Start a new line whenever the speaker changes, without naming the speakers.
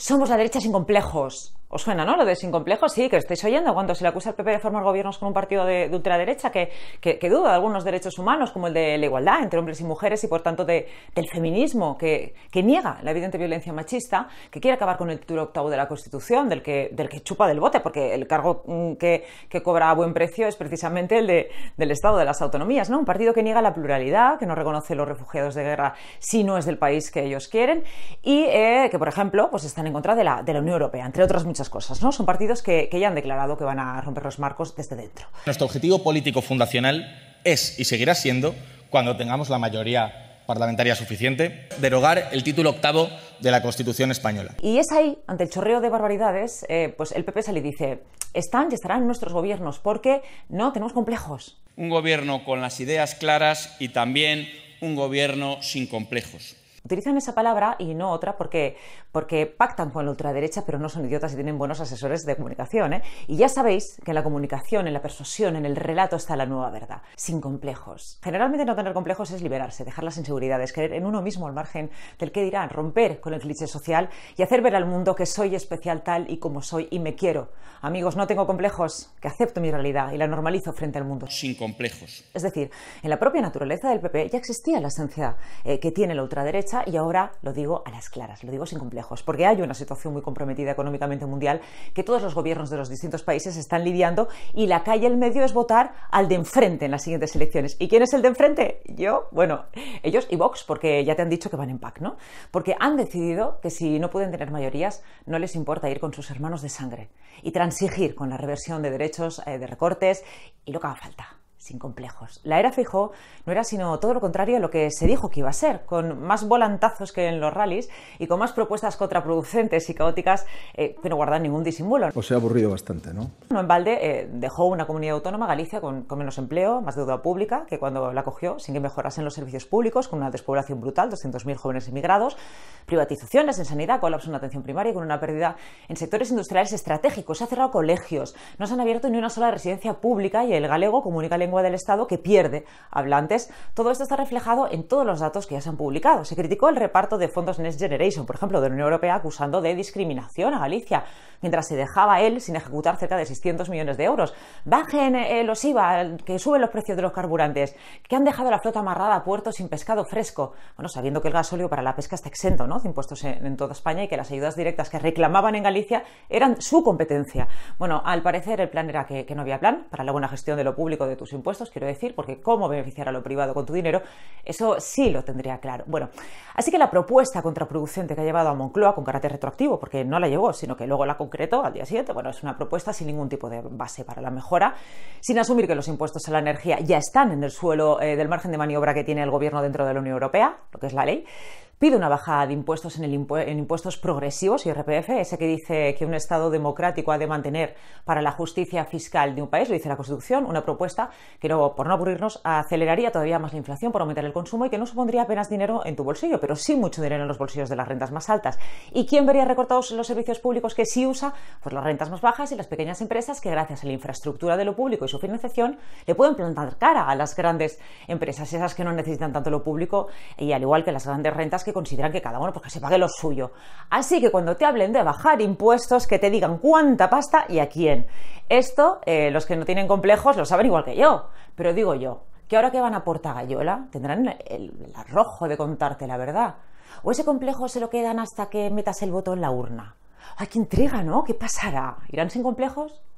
Somos la derecha sin complejos. ¿Os suena, no? Lo de sin complejos, sí, que lo estáis oyendo cuando se le acusa al PP de formar gobiernos con un partido de, ultraderecha que, que, duda de algunos derechos humanos, como el de la igualdad entre hombres y mujeres y, por tanto, de, del feminismo, que, que, niega la evidente violencia machista, que quiere acabar con el título octavo de la Constitución, del que, del que chupa del bote, porque el cargo mm, que, cobra a buen precio es precisamente el de, del Estado de las autonomías, ¿no? Un partido que niega la pluralidad, que no reconoce los refugiados de guerra si no es del país que ellos quieren y eh, que, por ejemplo, pues en en contra de la, de Unión Europea, entre otras muchas cosas. ¿no? Son partidos que, ya han declarado que van a romper los marcos desde dentro. Nuestro objetivo político fundacional es y seguirá siendo, cuando tengamos la mayoría parlamentaria suficiente, derogar el título octavo de la Constitución española. Y es ahí, ante el chorreo de barbaridades, eh, pues el PP sale y dice, están y estarán nuestros gobiernos, porque no tenemos complejos. Un gobierno con las ideas claras y también un gobierno sin complejos. Utilizan esa palabra y no otra porque, porque pactan con la ultraderecha, pero no son idiotas y tienen buenos asesores de comunicación. ¿eh? Y ya sabéis que en la comunicación, en la persuasión, en el relato está la nueva verdad, sin complejos. Generalmente no tener complejos es liberarse, dejar las inseguridades, creer en uno mismo al margen del que dirán, romper con el cliché social y hacer ver al mundo que soy especial tal y como soy y me quiero. Amigos, no tengo complejos, que acepto mi realidad y la normalizo frente al mundo. Sin complejos. Es decir, en la propia naturaleza del PP ya existía la esencia eh, que tiene la ultraderecha y ahora lo digo a las claras, lo digo sin complejos, porque hay una situación muy comprometida económicamente mundial que todos los gobiernos de los distintos países están lidiando y la calle el medio es votar al de enfrente en las siguientes elecciones. ¿Y quién es el de enfrente? Yo, bueno, ellos y Vox, porque ya te han dicho que van en PAC, ¿no? Porque han decidido que si no pueden tener mayorías, no les importa ir con sus hermanos de sangre y transigir con la reversión de derechos, eh, de recortes y lo que haga falta sin complejos. La era Fijó no era sino todo lo contrario a lo que se dijo que iba a ser, con más volantazos que en los rallies y con más propuestas contraproducentes y caóticas eh, que no guardan ningún disimulo. O sea, aburrido bastante, ¿no? No en balde eh, dejó una comunidad autónoma, Galicia, con, menos empleo, más deuda pública que cuando la cogió, sin que mejorasen los servicios públicos, con una despoblación brutal, 200.000 jóvenes emigrados, privatizaciones en sanidad, colapso en atención primaria, con una pérdida en sectores industriales estratégicos, se ha cerrado colegios, no se han abierto ni una sola residencia pública y el galego comunica lengua del Estado que pierde hablantes. Todo esto está reflejado en todos los datos que ya se han publicado. Se criticó el reparto de fondos Next Generation, por ejemplo, de la Unión Europea, acusando de discriminación a Galicia, mientras se dejaba él sin ejecutar cerca de 600 millones de euros. Bajen eh, los IVA, que suben los precios de los carburantes, que han dejado la flota amarrada a puertos sin pescado fresco. Bueno, sabiendo que el gasóleo para la pesca está exento ¿no? de impuestos en, toda España y que las ayudas directas que reclamaban en Galicia eran su competencia. Bueno, al parecer el plan era que, no había plan para la buena gestión de lo público de tus impuestos, quiero decir, porque cómo beneficiar a lo privado con tu dinero, eso sí lo tendría claro. Bueno, así que la propuesta contraproducente que ha llevado a Moncloa con carácter retroactivo, porque no la llevó, sino que luego la concretó al día siguiente, bueno, es una propuesta sin ningún tipo de base para la mejora, sin asumir que los impuestos a la energía ya están en el suelo eh, del margen de maniobra que tiene el gobierno dentro de la Unión Europea, lo que es la ley, pide una bajada de impuestos en, impuestos progresivos, y IRPF, ese que dice que un Estado democrático ha de mantener para la justicia fiscal de un país, lo dice la Constitución, una propuesta que, no, por no aburrirnos, aceleraría todavía más la inflación por aumentar el consumo y que no supondría apenas dinero en tu bolsillo, pero sí mucho dinero en los bolsillos de las rentas más altas. ¿Y quién vería recortados los servicios públicos que sí usa? Pues las rentas más bajas y las pequeñas empresas que, gracias a la infraestructura de lo público y su financiación, le pueden plantar cara a las grandes empresas, esas que no necesitan tanto lo público y al igual que las grandes rentas que consideran que cada uno pues, que se pague lo suyo. Así que cuando te hablen de bajar impuestos, que te digan cuánta pasta y a quién. Esto, eh, los que no tienen complejos lo saben igual que yo, pero digo yo, que ahora que van a Portagayola tendrán el, arrojo de contarte la verdad. O ese complejo se lo quedan hasta que metas el voto en la urna. a qué intriga, ¿no? ¿Qué pasará? ¿Irán sin complejos?